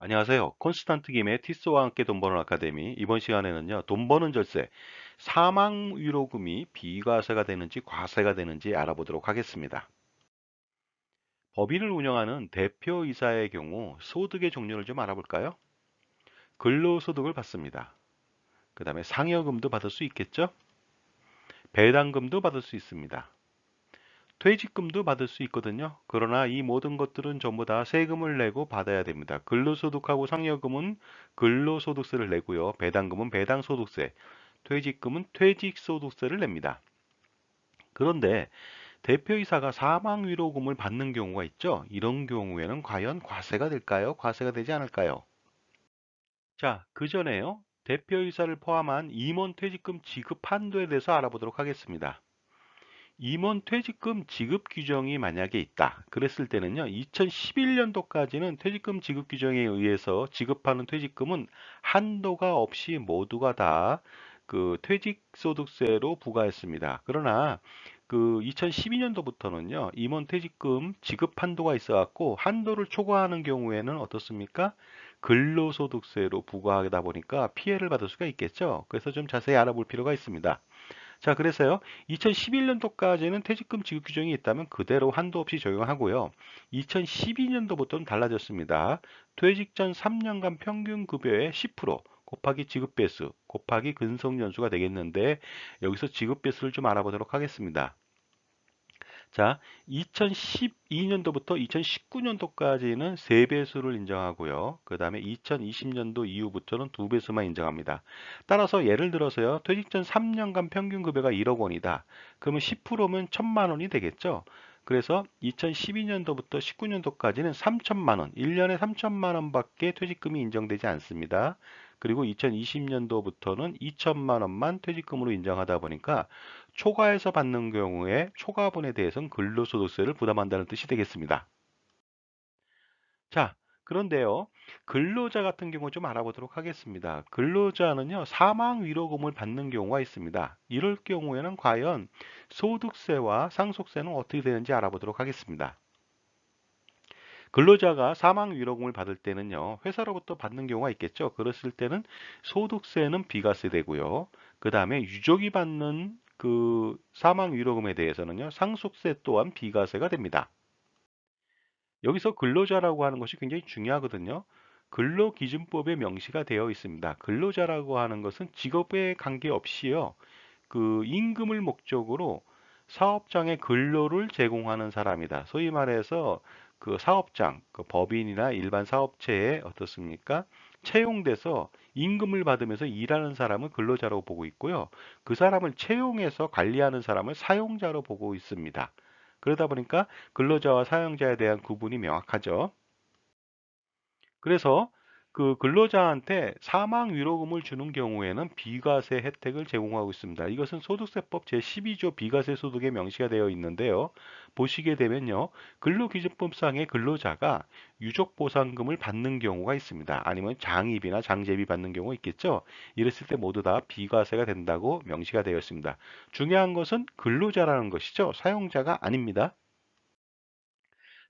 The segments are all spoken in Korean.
안녕하세요. 콘스탄트 김의 티스와 함께 돈 버는 아카데미 이번 시간에는요. 돈 버는 절세 사망 위로금이 비과세가 되는지 과세가 되는지 알아보도록 하겠습니다. 법인을 운영하는 대표이사의 경우 소득의 종류를 좀 알아볼까요? 근로소득을 받습니다. 그 다음에 상여금도 받을 수 있겠죠? 배당금도 받을 수 있습니다. 퇴직금도 받을 수 있거든요. 그러나 이 모든 것들은 전부 다 세금을 내고 받아야 됩니다. 근로소득하고 상여금은 근로소득세를 내고요. 배당금은 배당소득세, 퇴직금은 퇴직소득세를 냅니다. 그런데 대표이사가 사망위로금을 받는 경우가 있죠. 이런 경우에는 과연 과세가 될까요? 과세가 되지 않을까요? 자, 그 전에요. 대표이사를 포함한 임원 퇴직금 지급 판도에 대해서 알아보도록 하겠습니다. 임원 퇴직금 지급 규정이 만약에 있다. 그랬을 때는요. 2011년도까지는 퇴직금 지급 규정에 의해서 지급하는 퇴직금은 한도가 없이 모두가 다 그 퇴직소득세로 부과했습니다. 그러나 그 2012년도부터는요. 임원 퇴직금 지급 한도가 있어 갖고 한도를 초과하는 경우에는 어떻습니까? 근로소득세로 부과하다 보니까 피해를 받을 수가 있겠죠. 그래서 좀 자세히 알아볼 필요가 있습니다. 자, 그래서요. 2011년도까지는 퇴직금 지급 규정이 있다면 그대로 한도 없이 적용하고요. 2012년도부터는 달라졌습니다. 퇴직 전 3년간 평균 급여의 10% 곱하기 지급 배수 곱하기 근속 연수가 되겠는데 여기서 지급 배수를 좀 알아보도록 하겠습니다. 자, 2012년도부터 2019년도까지는 3배수를 인정하고요. 그 다음에 2020년도 이후부터는 2배수만 인정합니다. 따라서 예를 들어서요. 퇴직 전 3년간 평균 급여가 1억 원이다. 그러면 10%면 1천만 원이 되겠죠. 그래서 2012년도부터 19년도까지는 3천만 원, 1년에 3천만 원밖에 퇴직금이 인정되지 않습니다. 그리고 2020년도부터는 2천만 원만 퇴직금으로 인정하다 보니까 초과해서 받는 경우에 초과분에 대해서는 근로소득세를 부담한다는 뜻이 되겠습니다. 자, 그런데요. 근로자 같은 경우 좀 알아보도록 하겠습니다. 근로자는요. 사망 위로금을 받는 경우가 있습니다. 이럴 경우에는 과연 소득세와 상속세는 어떻게 되는지 알아보도록 하겠습니다. 근로자가 사망 위로금을 받을 때는요. 회사로부터 받는 경우가 있겠죠. 그랬을 때는 소득세는 비과세되고요. 그 다음에 유족이 받는 그 사망 위로금에 대해서는요. 상속세 또한 비과세가 됩니다. 여기서 근로자라고 하는 것이 굉장히 중요하거든요. 근로기준법에 명시가 되어 있습니다. 근로자라고 하는 것은 직업에 관계없이요. 그 임금을 목적으로 사업장에 근로를 제공하는 사람이다. 소위 말해서 그 사업장, 그 법인이나 일반 사업체에 어떻습니까? 채용돼서 임금을 받으면서 일하는 사람을 근로자로 보고 있고요. 그 사람을 채용해서 관리하는 사람을 사용자로 보고 있습니다. 그러다 보니까 근로자와 사용자에 대한 구분이 명확하죠. 그래서 그 근로자한테 사망 위로금을 주는 경우에는 비과세 혜택을 제공하고 있습니다. 이것은 소득세법 제12조 비과세 소득에 명시가 되어 있는데요. 보시게 되면요. 근로기준법상의 근로자가 유족보상금을 받는 경우가 있습니다. 아니면 장입이나 장제비 받는 경우가 있겠죠. 이랬을 때 모두 다 비과세가 된다고 명시가 되어 있습니다. 중요한 것은 근로자라는 것이죠. 사용자가 아닙니다.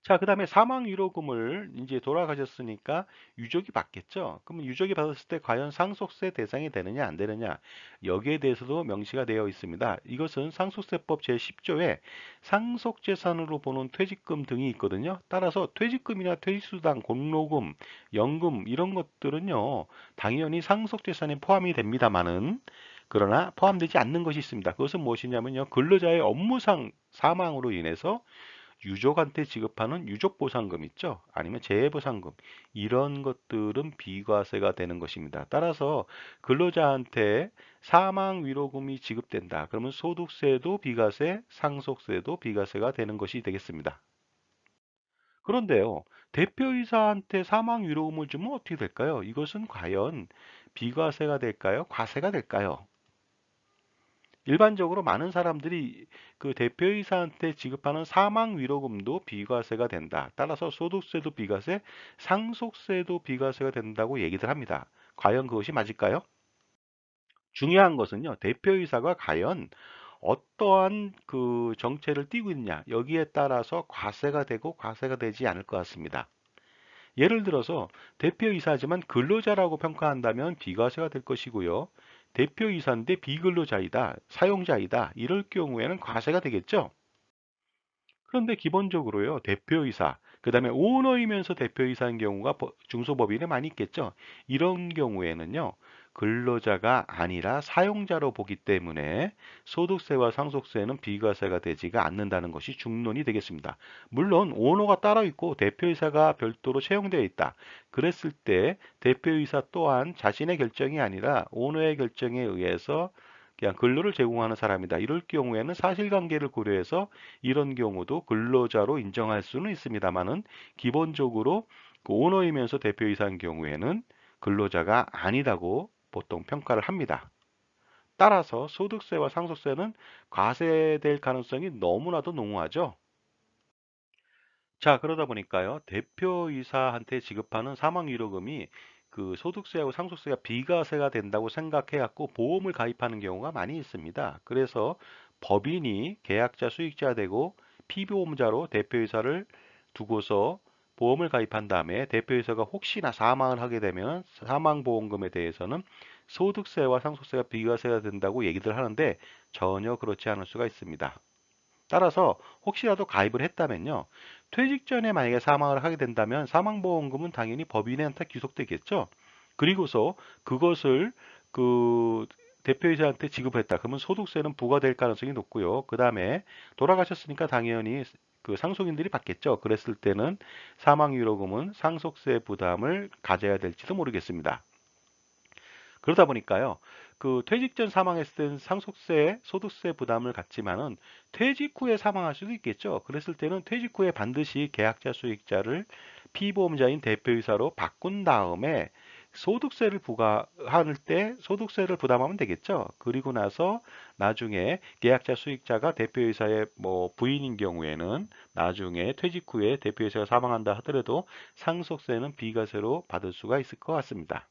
자, 그 다음에 사망 위로금을 이제 돌아가셨으니까 유족이 받겠죠. 그러면 유족이 받았을 때 과연 상속세 대상이 되느냐 안 되느냐 여기에 대해서도 명시가 되어 있습니다. 이것은 상속세법 제10조에 상속재산으로 보는 퇴직금 등이 있거든요. 따라서 퇴직금이나 퇴직수당, 공로금, 연금 이런 것들은요. 당연히 상속재산에 포함이 됩니다마는 그러나 포함되지 않는 것이 있습니다. 그것은 무엇이냐면요. 근로자의 업무상 사망으로 인해서 유족한테 지급하는 유족보상금 있죠? 아니면 재해보상금 이런 것들은 비과세가 되는 것입니다. 따라서 근로자한테 사망위로금이 지급된다. 그러면 소득세도 비과세, 상속세도 비과세가 되는 것이 되겠습니다. 그런데요. 대표이사한테 사망 위로금을 주면 어떻게 될까요? 이것은 과연 비과세가 될까요? 과세가 될까요? 일반적으로 많은 사람들이 그 대표이사한테 지급하는 사망 위로금도 비과세가 된다. 따라서 소득세도 비과세, 상속세도 비과세가 된다고 얘기를 합니다. 과연 그것이 맞을까요? 중요한 것은요. 대표이사가 과연 어떠한 그 정체를 띄고 있냐 여기에 따라서 과세가 되고 과세가 되지 않을 것 같습니다. 예를 들어서 대표이사지만 근로자라고 평가한다면 비과세가 될 것이고요. 대표이사인데 비근로자이다, 사용자이다 이럴 경우에는 과세가 되겠죠. 그런데 기본적으로요 대표이사 그 다음에 오너이면서 대표이사인 경우가 중소법인에 많이 있겠죠 이런 경우에는요 근로자가 아니라 사용자로 보기 때문에 소득세와 상속세는 비과세가 되지가 않는다는 것이 중론이 되겠습니다. 물론 오너가 따로 있고 대표이사가 별도로 채용되어 있다. 그랬을 때 대표이사 또한 자신의 결정이 아니라 오너의 결정에 의해서 그냥 근로를 제공하는 사람이다. 이럴 경우에는 사실관계를 고려해서 이런 경우도 근로자로 인정할 수는 있습니다만은 기본적으로 그 오너이면서 대표이사인 경우에는 근로자가 아니라고 보통 평가를 합니다. 따라서 소득세와 상속세는 과세될 가능성이 너무나도 농후하죠. 자, 그러다 보니까요. 대표이사한테 지급하는 사망위로금이그 소득세하고 상속세가 비과세가 된다고 생각해 갖고 보험을 가입하는 경우가 많이 있습니다. 그래서 법인이 계약자 수익자 되고 피보험자로 대표이사를 두고서 보험을 가입한 다음에 대표이사가 혹시나 사망을 하게 되면 사망보험금에 대해서는 소득세와 상속세가 비과세가 된다고 얘기를 하는데 전혀 그렇지 않을 수가 있습니다. 따라서 혹시라도 가입을 했다면요. 퇴직 전에 만약에 사망을 하게 된다면 사망보험금은 당연히 법인한테 귀속되겠죠. 그리고서 그것을 그 대표이사한테 지급했다. 그러면 소득세는 부과될 가능성이 높고요. 그 다음에 돌아가셨으니까 당연히 그 상속인들이 받겠죠. 그랬을 때는 사망유로금은 상속세 부담을 가져야 될지도 모르겠습니다. 그러다 보니까요. 그 퇴직 전 사망했을 때는 상속세, 소득세 부담을 갖지만은 퇴직 후에 사망할 수도 있겠죠. 그랬을 때는 퇴직 후에 반드시 계약자 수익자를 피보험자인 대표이사로 바꾼 다음에 소득세를 부과할 때 소득세를 부담하면 되겠죠. 그리고 나서 나중에 계약자 수익자가 대표이사의 뭐 부인인 경우에는 나중에 퇴직 후에 대표이사가 사망한다 하더라도 상속세는 비과세로 받을 수가 있을 것 같습니다.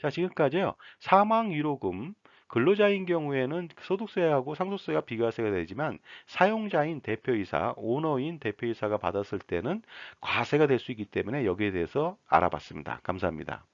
자 지금까지요 사망 위로금 근로자인 경우에는 소득세하고 상속세가 비과세가 되지만 사용자인 대표이사, 오너인 대표이사가 받았을 때는 과세가 될 수 있기 때문에 여기에 대해서 알아봤습니다. 감사합니다.